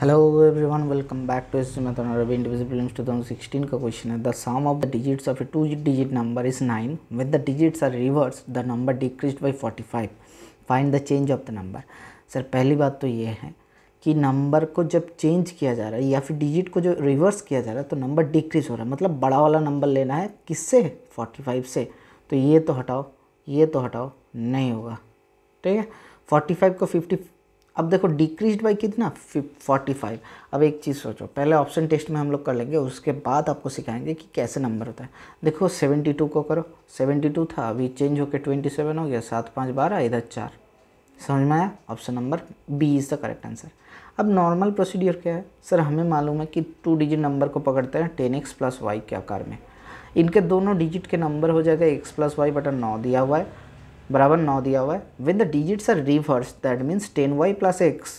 hello every one welcome back to S math individual institute sixteen का question है the sum of the digits of a two digit number is nine with the digits are reversed the number decreased by five find the change of the number sir पहली बात तो ये है कि number को जब change किया जा रहा है या फिर डिजिट को जो रिवर्स किया जा रहा है तो नंबर डिक्रीज हो रहा है मतलब बड़ा वाला नंबर लेना है किससे फोर्टी फाइव से तो ये तो हटाओ ये तो हटाओ नहीं होगा ठीक है फोर्टी फाइव को फिफ्टी अब देखो डिक्रीज बाई कितना फोर्टी फाइव अब एक चीज़ सोचो पहले ऑप्शन टेस्ट में हम लोग कर लेंगे उसके बाद आपको सिखाएंगे कि कैसे नंबर होता है देखो सेवेंटी टू को करो सेवेंटी टू था अभी चेंज होकर ट्वेंटी सेवन हो गया सात पाँच बारह इधर चार समझ में आया option number B is the correct answer अब नॉर्मल प्रोसीडियर क्या है सर हमें मालूम है कि टू डिजिट नंबर को पकड़ते हैं टेन एक्स प्लस वाई के आकार में इनके दोनों डिजिट के नंबर हो जाएगा एक्स प्लस वाई बटन नौ दिया हुआ है बराबर नौ दिया हुआ है with the digits are reversed that means ten y plus x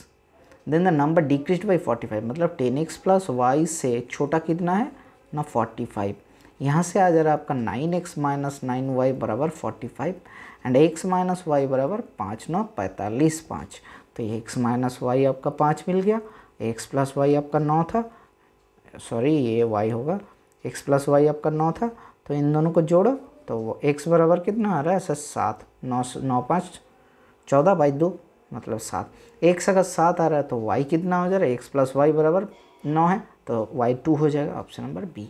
then the number decrease by forty five मतलब टेन एक्स प्लस वाई से छोटा कितना है ना फोर्टी फाइव यहाँ से आ जा रहा है आपका nine x minus nine y बराबर forty five and x minus y बराबर पाँच नौ पैंतालीस पाँच तो ये एक्स माइनस वाई आपका पाँच मिल गया एक्स प्लस वाई आपका नौ था सॉरी ये वाई होगा एक्स प्लस वाई आपका नौ था तो इन दोनों को जोड़ो तो वो एक्स बराबर कितना आ रहा है सर सात नौ नौ पाँच चौदह बाई दो मतलब सात एक्स अगर सात आ रहा है तो वाई कितना हो जा रहा है एक्स प्लस वाई बराबर नौ है तो वाई टू हो जाएगा ऑप्शन नंबर बी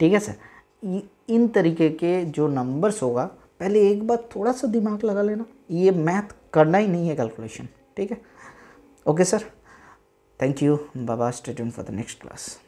ठीक है सर इन तरीके के जो नंबर्स होगा पहले एक बार थोड़ा सा दिमाग लगा लेना ये मैथ करना ही नहीं है कैलकुलेशन ठीक है ओके सर थैंक यू बाबा state for the next class